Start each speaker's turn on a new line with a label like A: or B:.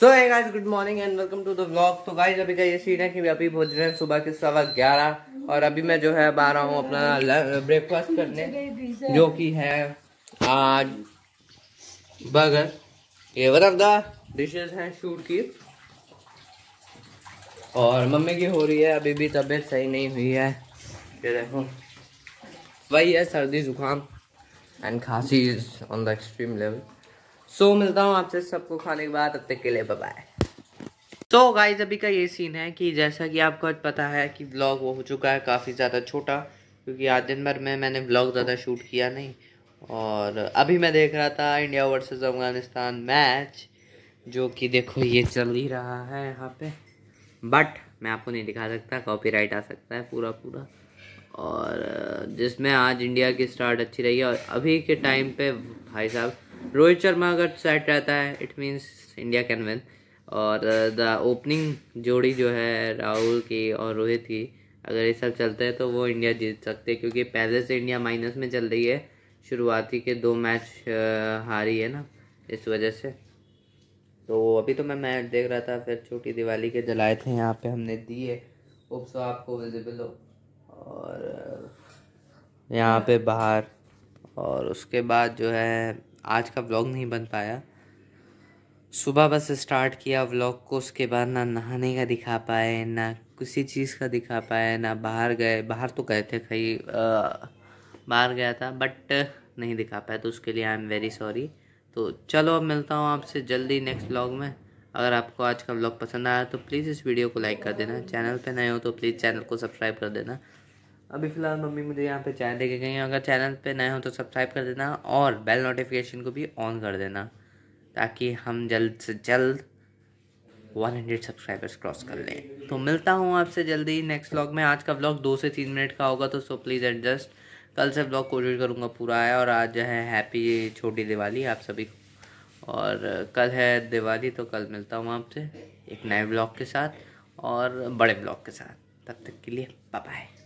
A: सो है guys good morning and welcome to the vlog तो guys अभी का ये सीन है कि अभी भोज रहे हैं सुबह के सवा ग्यारह और अभी मैं जो है अब आ रहा हूँ अपना ब्रेकफास्ट करने जो कि है आज बर्गर ये वन ऑफ द डिशेज हैं शूट की और मम्मी की हो रही है अभी भी तबीयत सही नहीं हुई है ये देखो वही है सर्दी जुकाम एंड खांसी is on the extreme level so so, मिलता हूँ आपसे सबको खाने के बाद अपने तक के लिए बाय तो गाइज अभी का ये सीन है कि जैसा कि आपको पता है कि ब्लॉग वो हो चुका है काफ़ी ज़्यादा छोटा क्योंकि आज दिन भर में मैंने ब्लॉग ज़्यादा शूट किया नहीं और अभी मैं देख रहा था इंडिया वर्सेस अफगानिस्तान मैच जो कि देखो ये चल ही रहा है यहाँ पे बट मैं आपको नहीं दिखा सकता कॉपी आ सकता है पूरा पूरा और जिसमें आज इंडिया की स्टार्ट अच्छी रही है और अभी के टाइम पर भाई साहब रोहित शर्मा अगर सेट रहता है it means India can win और द uh, ओपनिंग जोड़ी जो है राहुल की और रोहित की अगर ये सब चलता है तो वो इंडिया जीत सकते हैं क्योंकि पहले से इंडिया माइनस में चल रही है शुरुआती के दो मैच uh, हारी है ना इस वजह से तो अभी तो मैं मैच देख रहा था फिर छोटी दिवाली के जलाए थे यहाँ पे हमने दिए होप सो तो आपको विजिबल हो और uh, यहाँ पे बाहर और उसके बाद जो है आज का व्लॉग नहीं बन पाया सुबह बस स्टार्ट किया व्लॉग को उसके बाद ना नहाने का दिखा पाए ना किसी चीज़ का दिखा पाए ना बाहर गए बाहर तो गए थे कहीं बाहर गया था बट नहीं दिखा पाया तो उसके लिए आई एम वेरी सॉरी तो चलो अब मिलता हूँ आपसे जल्दी नेक्स्ट व्लॉग में अगर आपको आज का व्लॉग पसंद आया तो प्लीज़ इस वीडियो को लाइक कर देना चैनल पे नए हो तो प्लीज़ चैनल को सब्सक्राइब कर देना अभी फ़िलहाल मम्मी मुझे यहाँ पे चाय देखे गई हैं अगर चैनल पे नए हो तो सब्सक्राइब कर देना और बेल नोटिफिकेशन को भी ऑन कर देना ताकि हम जल्द से जल्द 100 सब्सक्राइबर्स क्रॉस कर लें तो मिलता हूँ आपसे जल्दी नेक्स्ट व्लॉग में आज का व्लॉग दो से तीन मिनट का होगा तो सो प्लीज़ एडजस्ट कल से व्लॉग कोशिश करूँगा पूरा आया और आज है हैप्पी छोटी दिवाली आप सभी को और कल है दिवाली तो कल मिलता हूँ आपसे एक नए ब्लॉग के साथ और बड़े ब्लॉग के साथ तब तक के लिए बाय